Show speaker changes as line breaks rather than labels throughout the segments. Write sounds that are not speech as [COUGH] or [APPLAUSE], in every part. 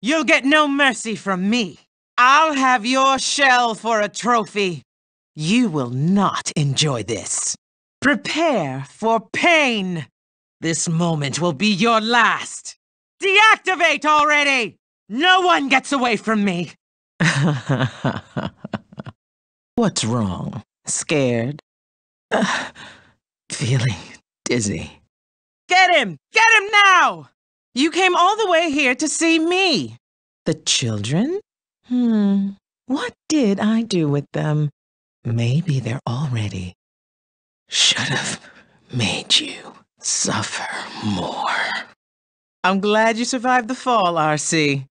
You'll get no mercy from me. I'll have your shell for a trophy. You will not enjoy this. Prepare for pain. This moment will be your last. Deactivate already! No one gets away from me! [LAUGHS] What's wrong? Scared? Uh, [SIGHS] feeling dizzy. Get him! Get him now! You came all the way here to see me. The children? Hmm, what did I do with them? Maybe they're already. Should have made you suffer more. I'm glad you survived the fall, RC.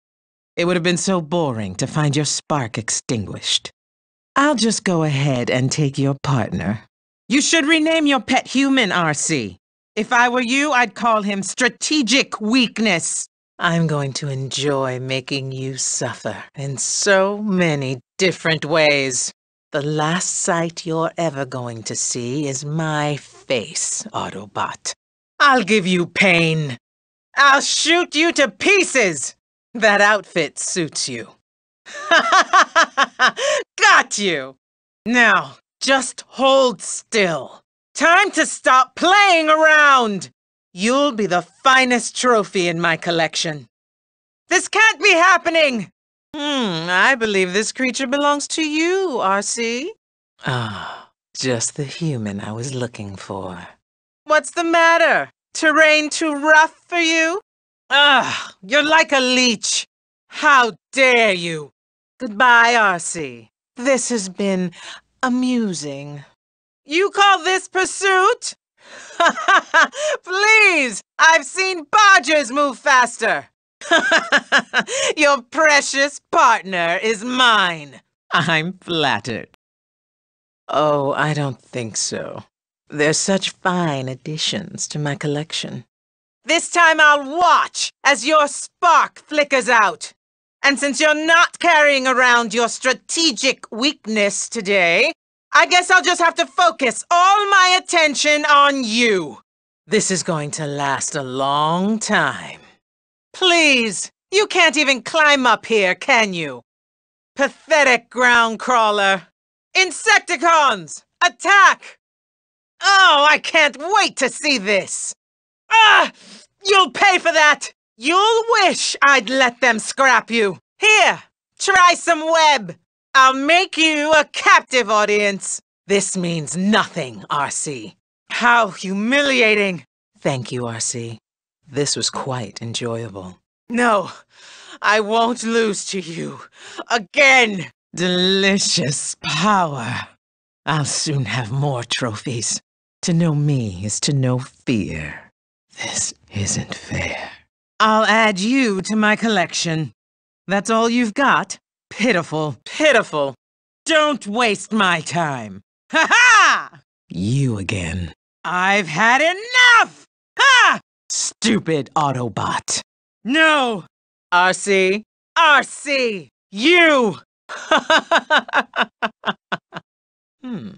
It would have been so boring to find your spark extinguished. I'll just go ahead and take your partner. You should rename your pet human, RC. If I were you, I'd call him strategic weakness. I'm going to enjoy making you suffer in so many different ways. The last sight you're ever going to see is my face, Autobot. I'll give you pain. I'll shoot you to pieces. That outfit suits you. [LAUGHS] Got you! Now, just hold still. Time to stop playing around! You'll be the finest trophy in my collection. This can't be happening! Hmm, I believe this creature belongs to you, RC. Ah, oh, just the human I was looking for. What's the matter? Terrain too rough for you? Ugh, you're like a leech. How dare you! Goodbye, RC. This has been amusing. You call this pursuit? [LAUGHS] Please! I've seen Bodgers move faster! [LAUGHS] Your precious partner is mine. I'm flattered. Oh, I don't think so. They're such fine additions to my collection. This time I'll watch as your spark flickers out. And since you're not carrying around your strategic weakness today, I guess I'll just have to focus all my attention on you. This is going to last a long time. Please, you can't even climb up here, can you? Pathetic ground crawler. Insecticons, attack! Oh, I can't wait to see this! Ah! You'll pay for that! You'll wish I'd let them scrap you. Here, try some web. I'll make you a captive audience. This means nothing, RC. How humiliating. Thank you, RC. This was quite enjoyable. No, I won't lose to you. Again. Delicious power. I'll soon have more trophies. To know me is to know fear. This isn't fair. I'll add you to my collection. That's all you've got? Pitiful, pitiful. Don't waste my time. Ha ha! You again. I've had enough! Ha! Stupid Autobot. No! RC, RC, you! [LAUGHS] hmm.